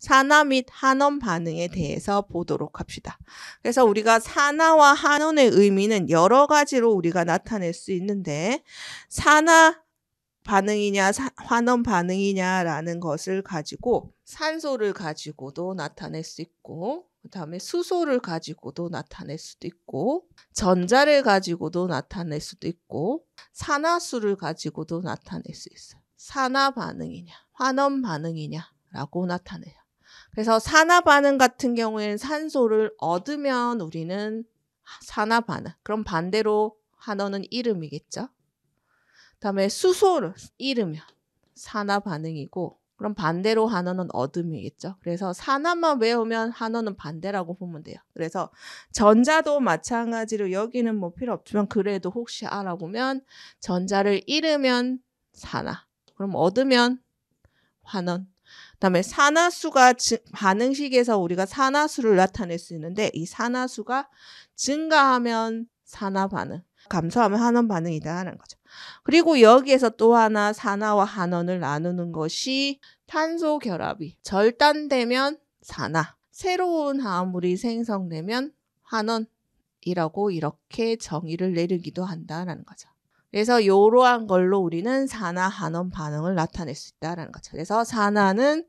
산화 및 한원 반응에 대해서 보도록 합시다. 그래서 우리가 산화와 한원의 의미는 여러 가지로 우리가 나타낼 수 있는데 산화 반응이냐 환원 반응이냐라는 것을 가지고 산소를 가지고도 나타낼 수 있고 그다음에 수소를 가지고도 나타낼 수도 있고 전자를 가지고도 나타낼 수도 있고 산화수를 가지고도 나타낼 수 있어요. 산화 반응이냐 환원 반응이냐라고 나타내요. 그래서 산화 반응 같은 경우에는 산소를 얻으면 우리는 산화 반응. 그럼 반대로 한어는 이름이겠죠. 그다음에 수소를 잃으면 산화 반응이고 그럼 반대로 한어는 얻음이겠죠. 그래서 산화만 외우면 한어는 반대라고 보면 돼요. 그래서 전자도 마찬가지로 여기는 뭐 필요 없지만 그래도 혹시 알아보면 전자를 잃으면 산화. 그럼 얻으면 환원. 그다음에 산화수가 반응식에서 우리가 산화수를 나타낼 수 있는데 이 산화수가 증가하면 산화 반응, 감소하면 환원 반응이다라는 거죠. 그리고 여기에서 또 하나 산화와 환원을 나누는 것이 탄소 결합이 절단되면 산화, 새로운 화합물이 생성되면 환원이라고 이렇게 정의를 내리기도 한다라는 거죠. 그래서 이러한 걸로 우리는 산화, 한원 반응을 나타낼 수 있다라는 거죠. 그래서 산화는